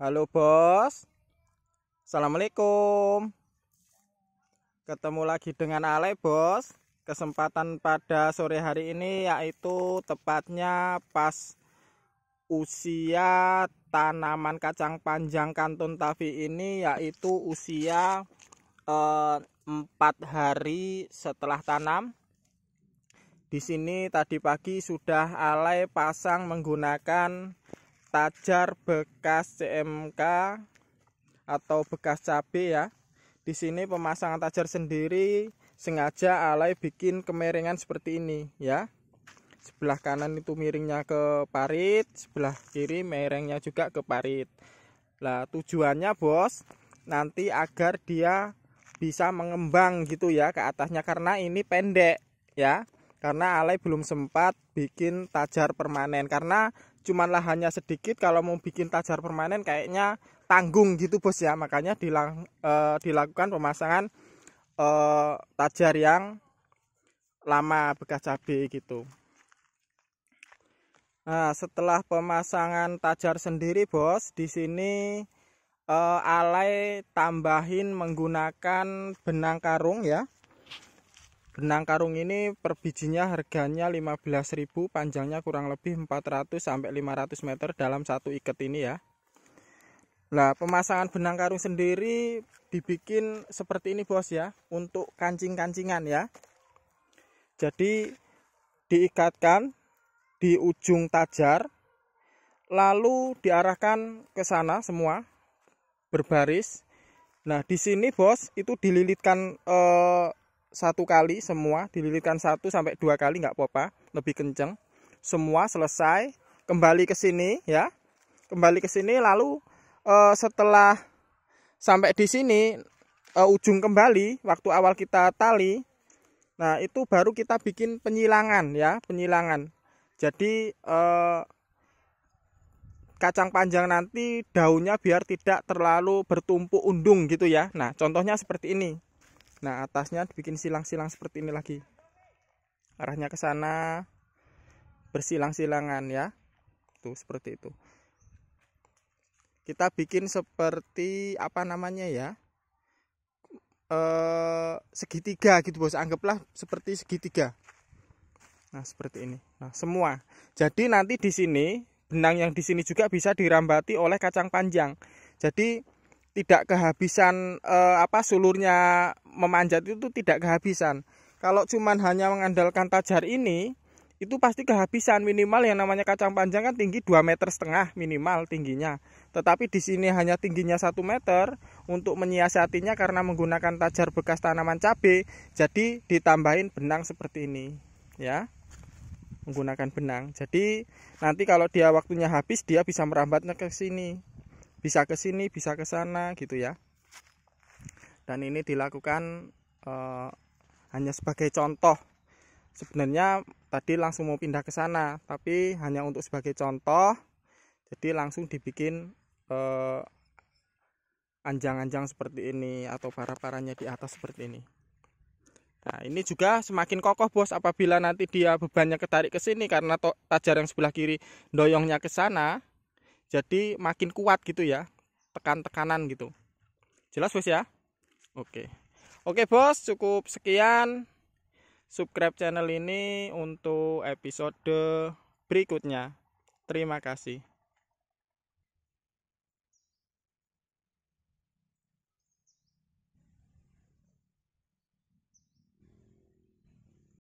Halo bos Assalamualaikum Ketemu lagi dengan Ale bos Kesempatan pada sore hari ini yaitu tepatnya pas usia tanaman kacang panjang kantun tavi ini yaitu usia eh, empat eh, hari setelah tanam di sini tadi pagi sudah alai pasang menggunakan tajar bekas CMK atau bekas cabe ya. Di sini pemasangan tajar sendiri sengaja alay bikin kemiringan seperti ini ya. Sebelah kanan itu miringnya ke parit, sebelah kiri merengnya juga ke parit. Lah tujuannya bos nanti agar dia bisa mengembang gitu ya ke atasnya karena ini pendek ya karena alay belum sempat bikin tajar permanen karena cuman lahannya sedikit kalau mau bikin tajar permanen kayaknya tanggung gitu bos ya makanya dilang, e, dilakukan pemasangan e, tajar yang lama bekas cabe gitu nah setelah pemasangan tajar sendiri bos di sini e, alai tambahin menggunakan benang karung ya Benang karung ini per bijinya harganya 15.000, panjangnya kurang lebih 400 sampai 500 meter dalam satu ikat ini ya. Nah, pemasangan benang karung sendiri dibikin seperti ini bos ya, untuk kancing-kancingan ya. Jadi diikatkan di ujung tajar, lalu diarahkan ke sana semua berbaris. Nah, di sini bos itu dililitkan eh, satu kali semua dililitkan satu sampai dua kali nggak apa-apa lebih kenceng semua selesai kembali ke sini ya kembali ke sini lalu e, setelah sampai di sini e, ujung kembali waktu awal kita tali nah itu baru kita bikin penyilangan ya penyilangan jadi e, kacang panjang nanti daunnya biar tidak terlalu bertumpuk undung gitu ya nah contohnya seperti ini Nah, atasnya dibikin silang-silang seperti ini lagi. Arahnya ke sana bersilang-silangan ya. Tuh seperti itu. Kita bikin seperti apa namanya ya? Eh segitiga gitu Bos. Anggaplah seperti segitiga. Nah, seperti ini. Nah, semua. Jadi nanti di sini benang yang di sini juga bisa dirambati oleh kacang panjang. Jadi tidak kehabisan eh, apa sulurnya memanjat itu tidak kehabisan. Kalau cuman hanya mengandalkan tajar ini, itu pasti kehabisan minimal yang namanya kacang panjang kan tinggi 2 meter setengah minimal tingginya tetapi di sini hanya tingginya 1 meter untuk menyiasatinya karena menggunakan tajar bekas tanaman cabe jadi ditambahin benang seperti ini ya menggunakan benang jadi nanti kalau dia waktunya habis dia bisa merambatnya ke sini bisa ke sini bisa ke sana gitu ya dan ini dilakukan uh, hanya sebagai contoh sebenarnya tadi langsung mau pindah ke sana tapi hanya untuk sebagai contoh jadi langsung dibikin anjang eh, anjang-anjang seperti ini atau para-paranya di atas seperti ini. Nah, ini juga semakin kokoh, Bos, apabila nanti dia bebannya ketarik ke sini karena tajar yang sebelah kiri doyongnya ke sana jadi makin kuat gitu ya tekan-tekanan gitu jelas bos ya oke oke bos cukup sekian subscribe channel ini untuk episode berikutnya terima kasih